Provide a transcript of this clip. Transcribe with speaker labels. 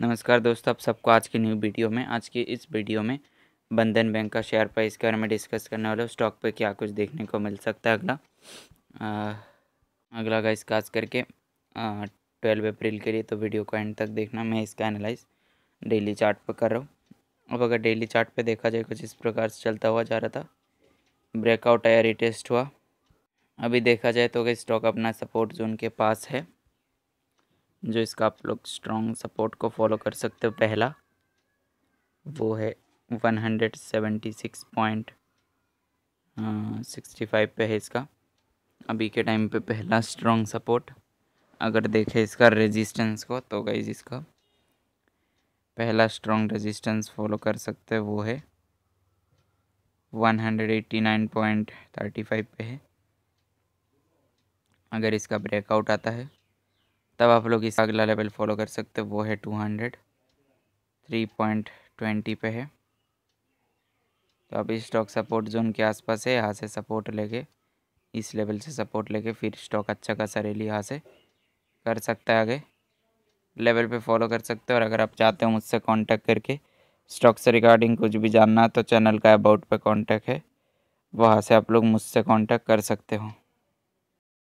Speaker 1: नमस्कार दोस्तों आप सबको आज की न्यू वीडियो में आज की इस वीडियो में बंधन बैंक का शेयर प्राइस के बारे में डिस्कस करने वाले स्टॉक पे क्या कुछ देखने को मिल सकता है अगला आ, अगला का इसका करके ट्वेल्व अप्रैल के लिए तो वीडियो को एंड तक देखना मैं इसका एनालाइज डेली चार्ट पर कर रहा हूँ अब अगर डेली चार्ट पर देखा जाए कुछ इस प्रकार से चलता हुआ जा रहा था ब्रेकआउट आया रिटेस्ट हुआ अभी देखा जाए तो अगर स्टॉक अपना सपोर्ट जोन के पास है जो इसका आप लोग स्ट्रॉन्ग सपोर्ट को फॉलो कर सकते हो पहला वो है one hundred seventy six point sixty five पे है इसका अभी के टाइम पे पहला स्ट्रॉन्ग सपोर्ट अगर देखें इसका रेजिस्टेंस को तो गई इसका पहला स्ट्रॉन्ग रेजिस्टेंस फॉलो कर सकते हैं वो है one hundred eighty nine point thirty five पे है अगर इसका ब्रेकआउट आता है तब आप लोग इसका अगला लेवल फॉलो कर सकते हो वो है two hundred three point twenty पे है तो अब स्टॉक सपोर्ट जोन के आसपास है यहाँ से सपोर्ट लेके इस लेवल से सपोर्ट लेके फिर स्टॉक अच्छा खासा रैली यहाँ से कर सकता है आगे लेवल पे फॉलो कर सकते हो और अगर आप चाहते हो मुझसे कांटेक्ट करके स्टॉक से रिगार्डिंग कुछ भी जानना तो चैनल का अबाउट पे कांटेक्ट है वहाँ से आप लोग मुझसे कांटेक्ट कर सकते हो